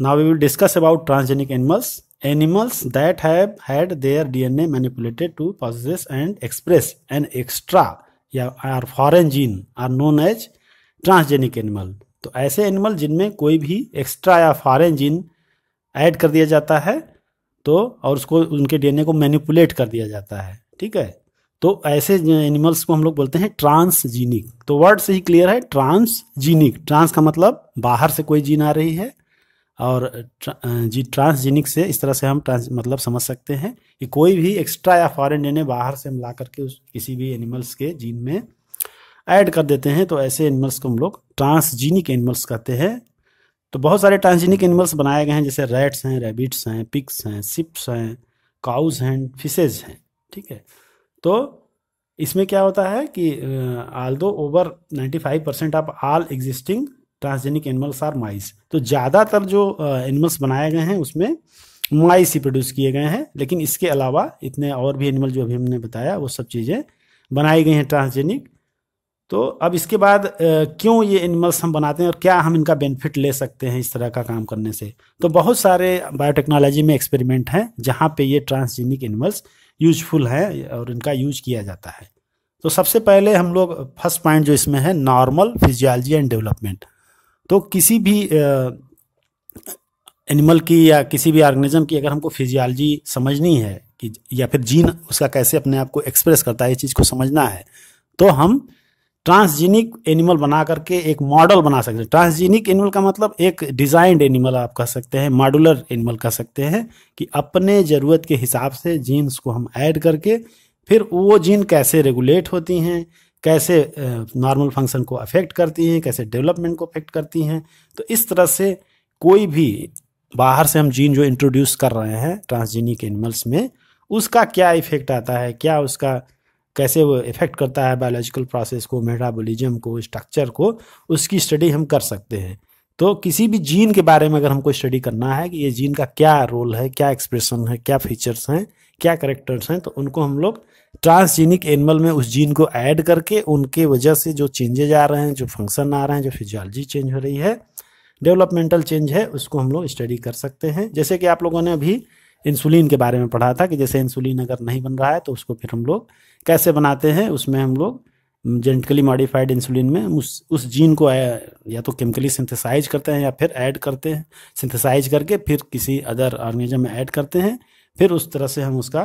now we will discuss about transgenic animals animals that have had their dna manipulated to possess and express an extra या are foreign gene are known as transgenic animal तो ऐसे animal जिनमें कोई भी extra या foreign gene add कर दिया जाता है तो और उसको उनके डीएनए को मैनिपुलेट कर दिया जाता है ठीक है तो ऐसे एनिमल्स को हम लोग बोलते हैं ट्रांसजीनिक तो वर्ड से ही क्लियर है ट्रांसजीनिक ट्रांस का मतलब बाहर से कोई जीन आ रही है और जी ट्रांसजेनिक से इस तरह से हम ट्रांस मतलब समझ सकते हैं कि कोई भी एक्स्ट्रा या फॉरेन डीएनए बाहर से हम ला करके उस किसी भी एनिमल्स के जीन में ऐड कर देते हैं तो ऐसे एनिमल्स को हम लोग ट्रांसजीनिक एनिमल्स कहते हैं तो बहुत सारे ट्रांसजेनिक एनिमल्स बनाए गए हैं जैसे रेट्स हैं रेबिट्स हैं पिक्स हैं सिप्स हैं काउज हैं फिशेज हैं ठीक है तो इसमें क्या होता है कि although over ninety five percent of all existing transgenic animals are mice तो ज़्यादातर जो एनिमल्स बनाए गए हैं उसमें माइस ही प्रोड्यूस किए गए हैं लेकिन इसके अलावा इतने और भी एनिमल जो अभी हमने बताया वो सब चीज़ें बनाई गई हैं ट्रांसजेनिक तो अब इसके बाद क्यों ये एनिमल्स हम बनाते हैं और क्या हम इनका बेनिफिट ले सकते हैं इस तरह का काम करने से तो बहुत सारे बायोटेक्नोलॉजी में एक्सपेरिमेंट हैं जहाँ पे ये ट्रांसजेनिक एनिमल्स यूजफुल हैं और इनका यूज किया जाता है तो सबसे पहले हम लोग फर्स्ट पॉइंट जो इसमें है नॉर्मल फिजियोलॉजी एंड डेवलपमेंट तो किसी भी एनिमल की या किसी भी ऑर्गेनिज्म की अगर हमको फिजियोलॉजी समझनी है कि या फिर जीन उसका कैसे अपने आप को एक्सप्रेस करता है इस चीज़ को समझना है तो हम ट्रांसजीनिक एनिमल बना करके एक मॉडल बना सकते हैं ट्रांसजीनिक एनिमल का मतलब एक डिजाइंड एनिमल आप कह सकते हैं मॉडुलर एनिमल कह सकते हैं कि अपने ज़रूरत के हिसाब से जीन्स को हम ऐड करके फिर वो जीन कैसे रेगुलेट होती हैं कैसे नॉर्मल फंक्शन को अफेक्ट करती हैं कैसे डेवलपमेंट को अफेक्ट करती हैं तो इस तरह से कोई भी बाहर से हम जीन जो इंट्रोड्यूस कर रहे हैं ट्रांसजेनिक एनिमल्स में उसका क्या इफेक्ट आता है क्या उसका कैसे वो इफेक्ट करता है बायोलॉजिकल प्रोसेस को मेटाबॉलिज्म को स्ट्रक्चर को उसकी स्टडी हम कर सकते हैं तो किसी भी जीन के बारे में अगर हमको स्टडी करना है कि ये जीन का क्या रोल है क्या एक्सप्रेशन है क्या फीचर्स हैं क्या करेक्टर्स हैं तो उनको हम लोग ट्रांसजीनिक एनिमल में उस जीन को ऐड करके उनके वजह से जो चेंजेज आ रहे हैं जो फंक्शन आ रहे हैं जो फिजियोलॉजी चेंज हो रही है डेवलपमेंटल चेंज है उसको हम लोग स्टडी कर सकते हैं जैसे कि आप लोगों ने अभी इंसुलिन के बारे में पढ़ा था कि जैसे इंसुलिन अगर नहीं बन रहा है तो उसको फिर हम लोग कैसे बनाते हैं उसमें हम लोग जेनेटिकली मॉडिफाइड इंसुलिन में उस उस जीन को या तो केमिकली सिंथेसाइज करते हैं या फिर ऐड करते हैं सिंथेसाइज करके फिर किसी अदर ऑर्गेनिज्म में ऐड करते हैं फिर उस तरह से हम उसका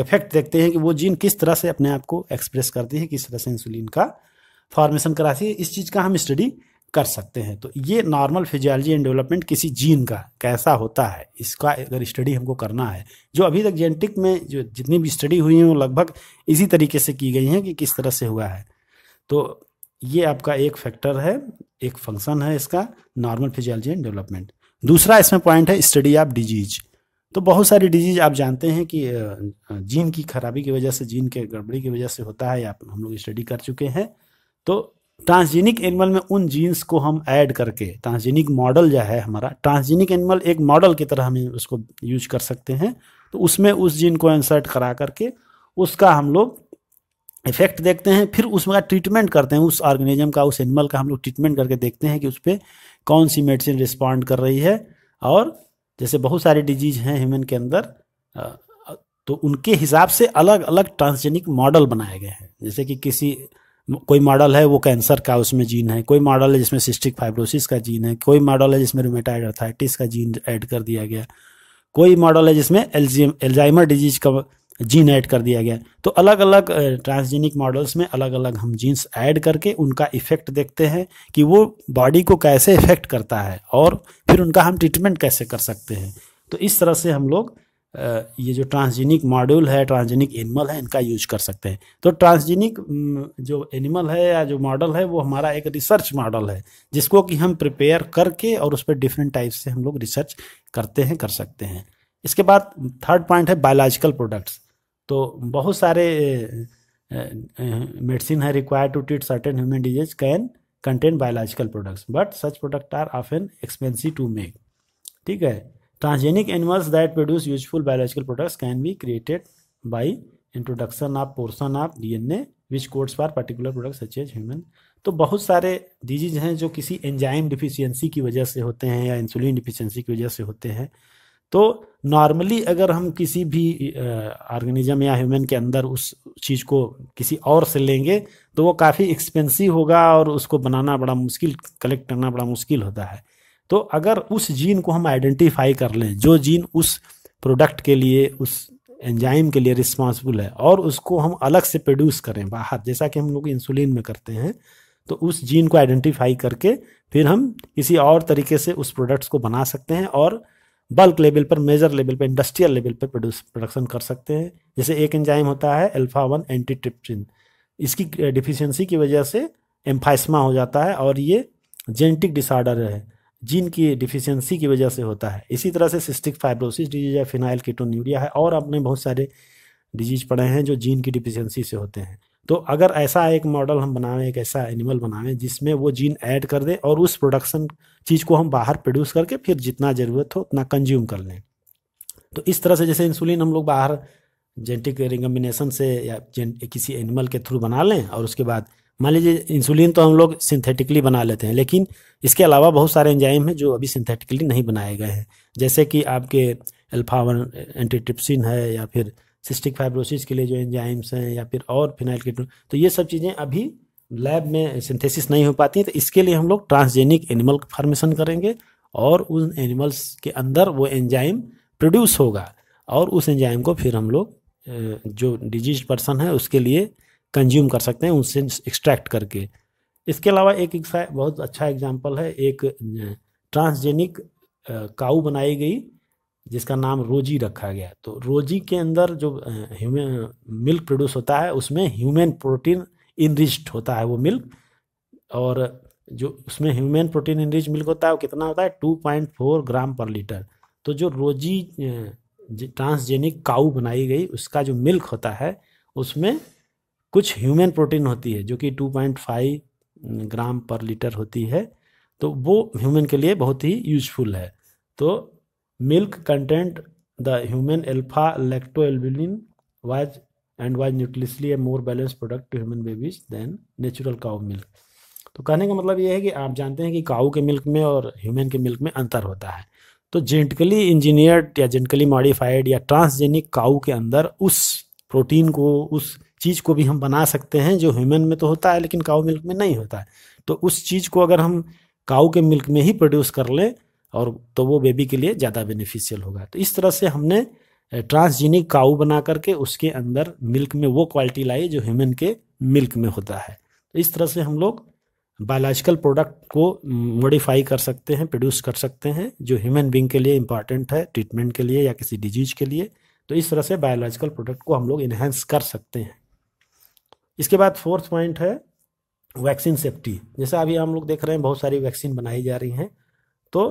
इफेक्ट देखते हैं कि वो जीन किस तरह से अपने आप को एक्सप्रेस करती है किस तरह से इंसुलिन का फॉर्मेशन कराती है इस चीज़ का हम स्टडी कर सकते हैं तो ये नॉर्मल फिजियोलॉजी एंड डेवलपमेंट किसी जीन का कैसा होता है इसका अगर स्टडी हमको करना है जो अभी तक जेनेटिक में जो जितनी भी स्टडी हुई है वो लगभग इसी तरीके से की गई हैं कि किस तरह से हुआ है तो ये आपका एक फैक्टर है एक फंक्शन है इसका नॉर्मल फिजियोलॉजी एंड डेवलपमेंट दूसरा इसमें पॉइंट है स्टडी ऑफ डिजीज़ तो बहुत सारी डिजीज आप जानते हैं कि जीन की खराबी की वजह से जीन के गड़बड़ी की वजह से होता है आप हम लोग स्टडी कर चुके हैं तो ट्रांसजेनिक एनिमल में उन जीन्स को हम ऐड करके ट्रांसजेनिक मॉडल जो है हमारा ट्रांसजेनिक एनिमल एक मॉडल की तरह हम उसको यूज कर सकते हैं तो उसमें उस जीन को इंसर्ट करा करके उसका हम लोग इफेक्ट देखते हैं फिर उसका ट्रीटमेंट करते हैं उस ऑर्गेनिज्म का उस एनिमल का हम लोग ट्रीटमेंट करके देखते हैं कि उस पर कौन सी मेडिसिन रिस्पॉन्ड कर रही है और जैसे बहुत सारे डिजीज हैं ह्यूमन के अंदर तो उनके हिसाब से अलग अलग ट्रांसजेनिक मॉडल बनाए गए हैं जैसे कि किसी कोई मॉडल है वो कैंसर का उसमें जीन है कोई मॉडल है जिसमें सिस्टिक फाइब्रोसिस का जीन है कोई मॉडल है जिसमें रोमेटाइड अर्थाइटिस का जीन ऐड कर दिया गया कोई मॉडल है जिसमें एल्जियम एल्जाइमर डिजीज का जीन ऐड कर दिया गया तो अलग अलग ट्रांसजेनिक मॉडल्स में अलग अलग हम जीन्स ऐड करके उनका इफ़ेक्ट देखते हैं कि वो बॉडी को कैसे इफ़ेक्ट करता है और फिर उनका हम ट्रीटमेंट कैसे कर सकते हैं तो इस तरह से हम लोग ये जो ट्रांसजेनिक मॉड्यूल है ट्रांसजेनिक एनिमल है इनका यूज कर सकते हैं तो ट्रांसजेनिक जो एनिमल है या जो मॉडल है वो हमारा एक रिसर्च मॉडल है जिसको कि हम प्रिपेयर करके और उस पर डिफरेंट टाइप से हम लोग रिसर्च करते हैं कर सकते हैं इसके बाद थर्ड पॉइंट है बायोलॉजिकल प्रोडक्ट्स तो बहुत सारे मेडिसिन है required to treat certain human disease can contain biological products but such product are often expensive to make ठीक है transgenic animals that produce useful biological products can be created by introduction of portion of D N A which codes for particular product such as human तो बहुत सारे disease हैं जो किसी enzyme deficiency की वजह से होते हैं या इंसुलिन डिफिशियंसी की वजह से होते हैं तो नॉर्मली अगर हम किसी भी ऑर्गेनिज्म या ह्यूमन के अंदर उस चीज़ को किसी और से लेंगे तो वो काफ़ी एक्सपेंसिव होगा और उसको बनाना बड़ा मुश्किल कलेक्ट करना बड़ा मुश्किल होता है तो अगर उस जीन को हम आइडेंटिफाई कर लें जो जीन उस प्रोडक्ट के लिए उस एंजाइम के लिए रिस्पॉन्सिबल है और उसको हम अलग से प्रोड्यूस करें बाहर जैसा कि हम लोग इंसुलिन में करते हैं तो उस जीन को आइडेंटिफाई करके फिर हम किसी और तरीके से उस प्रोडक्ट्स को बना सकते हैं और बल्क लेवल पर मेजर लेवल पर इंडस्ट्रियल लेवल पर प्रोड्यूस प्रोडक्शन कर सकते हैं जैसे एक एंजाइम होता है अल्फा वन एंटी ट्रिप्टिन इसकी डिफिशियंसी की वजह से एम्फाइसमा हो जाता है और ये जेनेटिक डिसऑर्डर है जीन की डिफिशियंसी की वजह से होता है इसी तरह से सिस्टिक फाइब्रोसिस डिजीज है फिनाइल कीटोन्यूरिया है और आपने बहुत सारे डिजीज पड़े हैं जो जीन की डिफिशियंसी से होते हैं तो अगर ऐसा एक मॉडल हम बनाएं एक ऐसा एनिमल बनाएं जिसमें वो जीन ऐड कर दे और उस प्रोडक्शन चीज़ को हम बाहर प्रोड्यूस करके फिर जितना ज़रूरत हो उतना कंज्यूम कर लें तो इस तरह से जैसे इंसुलिन हम लोग बाहर जेनेटिक रिकम्बिनेशन से या किसी एनिमल के थ्रू बना लें और उसके बाद मान लीजिए इंसुलिन तो हम लोग सिंथेटिकली बना लेते हैं लेकिन इसके अलावा बहुत सारे एंजाइम हैं जो अभी सिंथेटिकली नहीं बनाए गए हैं जैसे कि आपके अल्फा वन एंटीट्रिप्सिन है या फिर सिस्टिक फाइब्रोसिस के लिए जो एंजाइम्स हैं या फिर और फिनाइल के तो ये सब चीज़ें अभी लैब में सिंथेसिस नहीं हो पाती हैं तो इसके लिए हम लोग ट्रांसजेनिक एनिमल फार्मेशन करेंगे और उन एनिमल्स के अंदर वो एंजाइम प्रोड्यूस होगा और उस एंजाइम को फिर हम लोग जो डिजीज पर्सन है उसके लिए कंज्यूम कर सकते हैं उनसे एक्सट्रैक्ट करके इसके अलावा एक, एक बहुत अच्छा एग्जाम्पल है एक ट्रांसजेनिक काऊ बनाई गई जिसका नाम रोजी रखा गया तो रोजी के अंदर जो ह्यूमन मिल्क प्रोड्यूस होता है उसमें ह्यूमन प्रोटीन इनरिच्ड होता है वो मिल्क और जो उसमें ह्यूमन प्रोटीन इनरिच मिल्क होता है वो कितना होता है टू पॉइंट फोर ग्राम पर लीटर तो जो रोजी ट्रांसजेनिक काऊ बनाई गई उसका जो मिल्क होता है उसमें कुछ ह्यूमन प्रोटीन होती है जो कि टू पॉइंट फाइव ग्राम पर लीटर होती है तो वो ह्यूमन के लिए बहुत ही यूजफुल है तो milk content the human alpha lacto lactoalbumin was and was nutritionally a more balance product to human babies than natural cow milk तो कहने का मतलब ये है कि आप जानते हैं कि काऊ के मिल्क में और ह्यूमन के मिल्क में अंतर होता है तो जेंटिकली इंजीनियर्ड या जेंटिकली मॉडिफाइड या ट्रांसजेनिक काऊ के अंदर उस प्रोटीन को उस चीज़ को भी हम बना सकते हैं जो ह्यूमन में तो होता है लेकिन काऊ मिल्क में नहीं होता है तो उस चीज़ को अगर हम काऊ के मिल्क में ही प्रोड्यूस कर लें और तो वो बेबी के लिए ज़्यादा बेनिफिशियल होगा तो इस तरह से हमने ट्रांसजीनिक काऊ बना करके उसके अंदर मिल्क में वो क्वालिटी लाई जो ह्यूमन के मिल्क में होता है तो इस तरह से हम लोग बायोलॉजिकल प्रोडक्ट को मॉडिफाई कर सकते हैं प्रोड्यूस कर सकते हैं जो ह्यूमन बींग के लिए इंपॉर्टेंट है ट्रीटमेंट के लिए या किसी डिजीज के लिए तो इस तरह से बायोलॉजिकल प्रोडक्ट को हम लोग इन्हेंस कर सकते हैं इसके बाद फोर्थ पॉइंट है वैक्सीन सेफ्टी जैसा अभी हम लोग देख रहे हैं बहुत सारी वैक्सीन बनाई जा रही हैं तो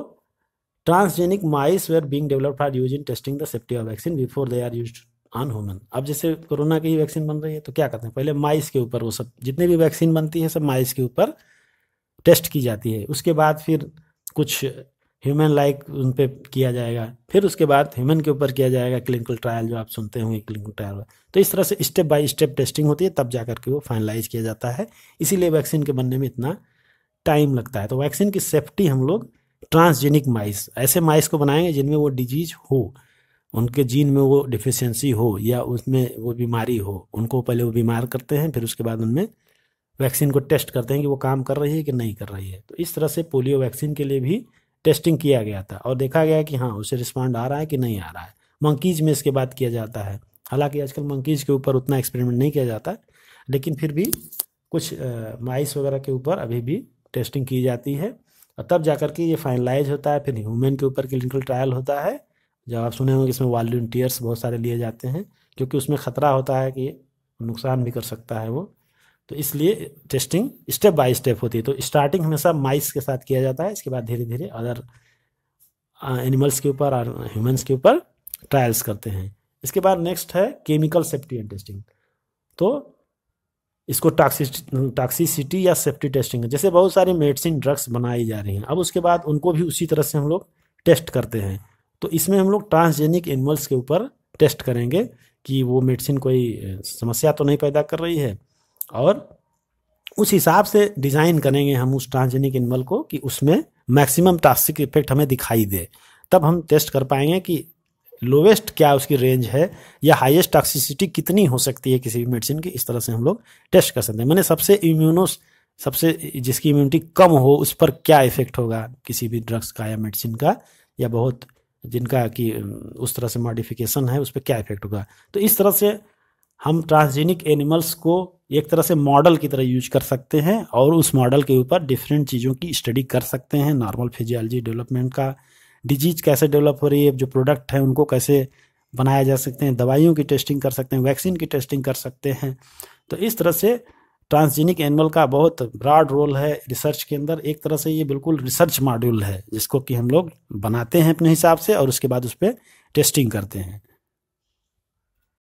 transgenic mice were being developed for use in testing the safety of vaccine before they are used on human अब जैसे कोरोना की वैक्सीन बन रही है तो क्या करते हैं पहले माइस के ऊपर वो सब जितने भी वैक्सीन बनती है सब माइस के ऊपर टेस्ट की जाती है उसके बाद फिर कुछ ह्यूमन लाइक उन पर किया जाएगा फिर उसके बाद ह्यूमन के ऊपर किया जाएगा क्लिनिकल ट्रायल जो आप सुनते होंगे क्लिनिकल ट्रायल तो इस तरह से स्टेप बाय स्टेप टेस्टिंग होती है तब जा करके वो फाइनलाइज किया जाता है इसीलिए वैक्सीन के बनने में इतना टाइम लगता है तो वैक्सीन की सेफ्टी हम लोग ट्रांसजेनिक माइस ऐसे माइस को बनाएंगे जिनमें वो डिजीज हो उनके जीन में वो डिफिशेंसी हो या उसमें वो बीमारी हो उनको पहले वो बीमार करते हैं फिर उसके बाद उनमें वैक्सीन को टेस्ट करते हैं कि वो काम कर रही है कि नहीं कर रही है तो इस तरह से पोलियो वैक्सीन के लिए भी टेस्टिंग किया गया था और देखा गया कि हाँ उसे रिस्पॉन्ड आ रहा है कि नहीं आ रहा है मंकीज में इसके बाद किया जाता है हालांकि आजकल मंकीज के ऊपर उतना एक्सपेरिमेंट नहीं किया जाता लेकिन फिर भी कुछ माइस वगैरह के ऊपर अभी भी टेस्टिंग की जाती है और तब जाकर के ये फाइनलाइज होता है फिर ह्यूमन के ऊपर क्लिनिकल ट्रायल होता है जब आप सुने होंगे इसमें वॉल्टियर्स बहुत सारे लिए जाते हैं क्योंकि उसमें ख़तरा होता है कि नुकसान भी कर सकता है वो तो इसलिए टेस्टिंग स्टेप बाय स्टेप होती है तो स्टार्टिंग हमेशा माइस के साथ किया जाता है इसके बाद धीरे धीरे अदर एनिमल्स के ऊपर और ह्यूमंस के ऊपर ट्रायल्स करते हैं इसके बाद नेक्स्ट है केमिकल सेफ्टी एंड टेस्टिंग तो इसको टॉक्सिसिटी टॉक्सिसिटी या सेफ्टी टेस्टिंग जैसे बहुत सारे मेडिसिन ड्रग्स बनाई जा रही हैं अब उसके बाद उनको भी उसी तरह से हम लोग टेस्ट करते हैं तो इसमें हम लोग ट्रांसजेनिक एनिमल्स के ऊपर टेस्ट करेंगे कि वो मेडिसिन कोई समस्या तो नहीं पैदा कर रही है और उस हिसाब से डिज़ाइन करेंगे हम उस ट्रांसजेनिक एनिमल को कि उसमें मैक्सिमम टॉक्सिक इफेक्ट हमें दिखाई दे तब हम टेस्ट कर पाएंगे कि लोवेस्ट क्या उसकी रेंज है या हाईएस्ट टॉक्सिसिटी कितनी हो सकती है किसी भी मेडिसिन की इस तरह से हम लोग टेस्ट कर सकते हैं मैंने सबसे इम्यूनोस सबसे जिसकी इम्यूनिटी कम हो उस पर क्या इफेक्ट होगा किसी भी ड्रग्स का या मेडिसिन का या बहुत जिनका कि उस तरह से मॉडिफिकेशन है उस पर क्या इफेक्ट होगा तो इस तरह से हम ट्रांसजेनिक एनिमल्स को एक तरह से मॉडल की तरह यूज कर सकते हैं और उस मॉडल के ऊपर डिफरेंट चीज़ों की स्टडी कर सकते हैं नॉर्मल फिजियोलॉजी डेवलपमेंट का डिजीज कैसे डेवलप हो रही है जो प्रोडक्ट है उनको कैसे बनाया जा सकते हैं दवाइयों की टेस्टिंग कर सकते हैं वैक्सीन की टेस्टिंग कर सकते हैं तो इस तरह से ट्रांसजेनिक एनिमल का बहुत ब्रॉड रोल है रिसर्च के अंदर एक तरह से ये बिल्कुल रिसर्च मॉड्यूल है जिसको कि हम लोग बनाते हैं अपने हिसाब से और उसके बाद उस पर टेस्टिंग करते हैं